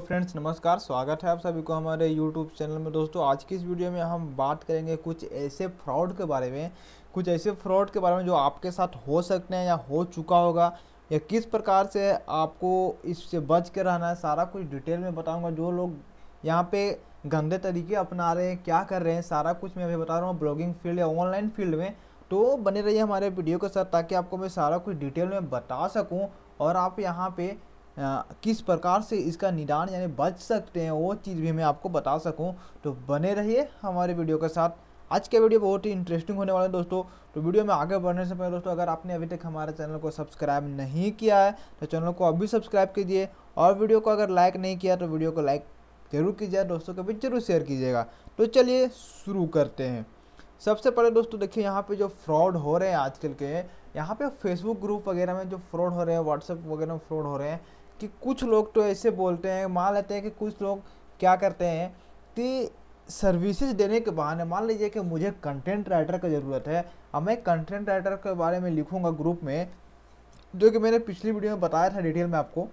friends नमस्कार स्वागत है आप सभी को हमारे यूट्यूब चैनल में दोस्तों आज की इस वीडियो में हम बात करेंगे कुछ ऐसे फ्रॉड के बारे में कुछ ऐसे फ्रॉड के बारे में जो आपके साथ हो सकते हैं या हो चुका होगा या किस प्रकार से आपको इससे बच के रहना है सारा कुछ डिटेल में बताऊंगा जो लोग यहाँ पे गंदे तरीके अपना रहे हैं क्या कर रहे हैं सारा कुछ मैं अभी बता रहा हूँ ब्लॉगिंग फील्ड या ऑनलाइन फील्ड में तो बने रहिए हमारे वीडियो के साथ ताकि आपको मैं सारा कुछ डिटेल में बता सकूँ और आप यहाँ पर किस प्रकार से इसका निदान यानी बच सकते हैं वो चीज़ भी मैं आपको बता सकूँ तो बने रहिए हमारे वीडियो के साथ आज के वीडियो बहुत ही इंटरेस्टिंग होने वाला है दोस्तों तो वीडियो में आगे बढ़ने से पहले दोस्तों अगर आपने अभी तक हमारे चैनल को सब्सक्राइब नहीं किया है तो चैनल को अभी सब्सक्राइब कीजिए और वीडियो को अगर लाइक नहीं किया तो वीडियो को लाइक जरूर कीजिए दोस्तों के बीच जरूर शेयर कीजिएगा तो चलिए शुरू करते हैं सबसे पहले दोस्तों देखिए यहाँ पर जो फ्रॉड हो रहे हैं आजकल के यहाँ पे फेसबुक ग्रुप वगैरह में जो फ्रॉड हो रहे हैं व्हाट्सएप वगैरह में फ्रॉड हो रहे हैं कि कुछ लोग तो ऐसे बोलते हैं मान लेते हैं कि कुछ लोग क्या करते हैं कि सर्विसेज देने के बहाने मान लीजिए कि मुझे कंटेंट राइटर की ज़रूरत है अब मैं कंटेंट राइटर के बारे में लिखूँगा ग्रुप में जो कि मैंने पिछली वीडियो में बताया था डिटेल में आपको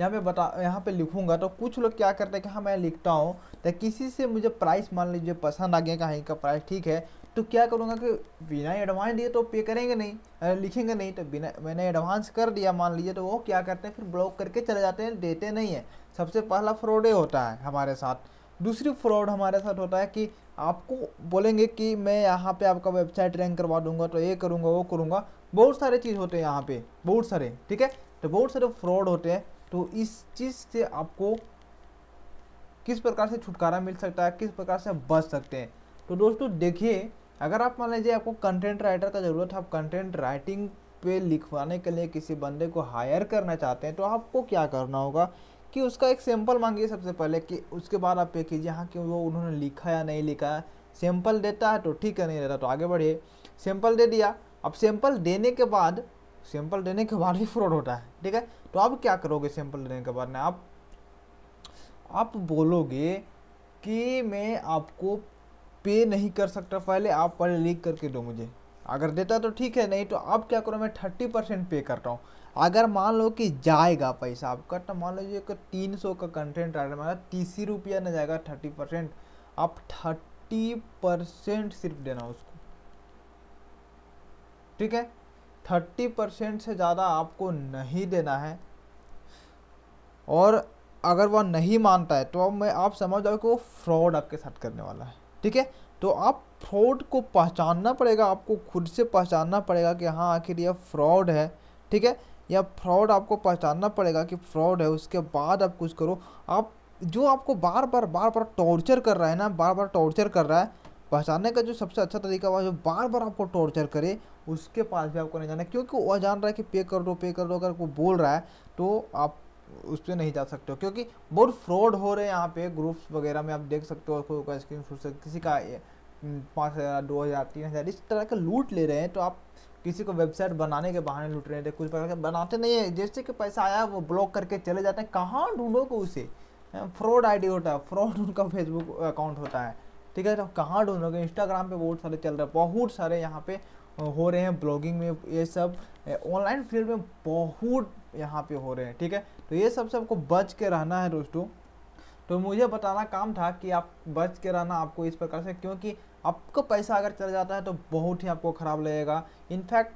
यहाँ पे बता यहाँ पे लिखूंगा तो कुछ लोग क्या करते हैं कि हाँ मैं लिखता हूँ तो किसी से मुझे प्राइस मान लीजिए पसंद आ गया कहीं का प्राइस ठीक है तो क्या करूँगा कि बिना एडवांस दिए तो पे करेंगे नहीं लिखेंगे नहीं तो बिना मैंने एडवांस कर दिया मान लीजिए तो वो क्या करते हैं फिर ब्लॉक करके चले जाते हैं देते नहीं है सबसे पहला फ्रॉडे होता है हमारे साथ दूसरी फ्रॉड हमारे साथ होता है कि आपको बोलेंगे कि मैं यहाँ पर आपका वेबसाइट रैंक करवा दूंगा तो ये करूँगा वो करूँगा बहुत सारे चीज़ होते हैं यहाँ पर बहुत सारे ठीक है तो बहुत सारे फ्रॉड होते हैं तो इस चीज़ से आपको किस प्रकार से छुटकारा मिल सकता है किस प्रकार से आप बच सकते हैं तो दोस्तों देखिए अगर आप मान लीजिए आपको कंटेंट राइटर का ज़रूरत है आप कंटेंट राइटिंग पे लिखवाने के लिए किसी बंदे को हायर करना चाहते हैं तो आपको क्या करना होगा कि उसका एक सैंपल मांगिए सबसे पहले कि उसके बाद आप पे कीजिए हाँ कि वो उन्होंने लिखा या नहीं लिखा है सैंपल देता है तो ठीक है नहीं देता तो आगे बढ़िए सैंपल दे दिया अब सैंपल देने के बाद सैंपल देने के बाद भी फ्रॉड होता है ठीक है तो आप क्या करोगे सैंपल देने के बाद में आप आप बोलोगे कि मैं आपको पे नहीं कर सकता पहले आप पहले लीक करके दो मुझे अगर देता तो ठीक है नहीं तो आप क्या करो मैं थर्टी परसेंट पे करता हूँ अगर मान लो कि जाएगा पैसा आपका तो मान लीजिए कि तीन सौ का कंटेंट आ रहा है मतलब तीस ही रुपया ना जाएगा थर्टी परसेंट आप थर्टी परसेंट सिर्फ देना उसको ठीक है थर्टी परसेंट से ज़्यादा आपको नहीं देना है और अगर वह नहीं मानता है तो अब मैं आप समझ जाओ कि वो फ्रॉड आपके साथ करने वाला है ठीक है तो आप फ्रॉड को पहचानना पड़ेगा आपको खुद से पहचानना पड़ेगा कि हाँ आखिर यह फ्रॉड है ठीक है या फ्रॉड आपको पहचानना पड़ेगा कि फ्रॉड है उसके बाद आप कुछ करो आप जो आपको बार बार बार बार टॉर्चर कर रहा है ना बार बार टॉर्चर कर रहा है पहचानने का जो सबसे अच्छा तरीका हुआ जो बार बार आपको टॉर्चर करे उसके पास भी आपको नहीं जाना क्योंकि वह जान रहा है कि पे कर दो पे कर दो अगर वो बोल रहा है तो आप उस पर नहीं जा सकते हो क्योंकि बहुत फ्रॉड हो रहे हैं यहाँ पे ग्रुप्स वगैरह में आप देख सकते हो कोई का स्क्रीन शूट किसी का हम्म, पाँच हज़ार दो हज़ार तीन हज़ार इस तरह का लूट ले रहे हैं तो आप किसी को वेबसाइट बनाने के बहाने लूट रहे थे कुछ प्रकार के बनाते नहीं है जैसे कि पैसा आया वो ब्लॉक करके चले जाते हैं कहाँ ढूंढोगे उसे फ्रॉड आईडी होता है फ्रॉड उनका फेसबुक अकाउंट होता है ठीक है ढूंढ तो कहाँ ढूंढोगे इंस्टाग्राम पे बहुत सारे चल रहे हैं बहुत सारे यहाँ पे हो रहे हैं ब्लॉगिंग में ये सब ऑनलाइन फील्ड में बहुत यहाँ पे हो रहे हैं ठीक है तो ये सब सबको बच के रहना है दोस्तों तो मुझे बताना काम था कि आप बच के रहना आपको इस प्रकार से क्योंकि आपका पैसा अगर चल जाता है तो बहुत ही आपको ख़राब लगेगा इनफैक्ट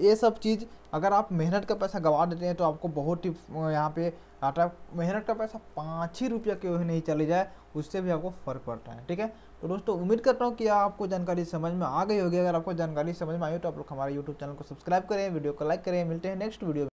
ये सब चीज़ अगर आप मेहनत का पैसा गंवा देते हैं तो आपको बहुत ही यहाँ पे है मेहनत का पैसा पाँच ही रुपया क्यों नहीं चले जाए उससे भी आपको फ़र्क पड़ता है ठीक है तो दोस्तों उम्मीद करता हूँ कि आपको जानकारी समझ में आ गई होगी अगर आपको जानकारी समझ में आई हो तो आप लोग हमारे यूट्यूब चैनल को सब्सक्राइब करें वीडियो को लाइक करें मिलते हैं नेक्स्ट वीडियो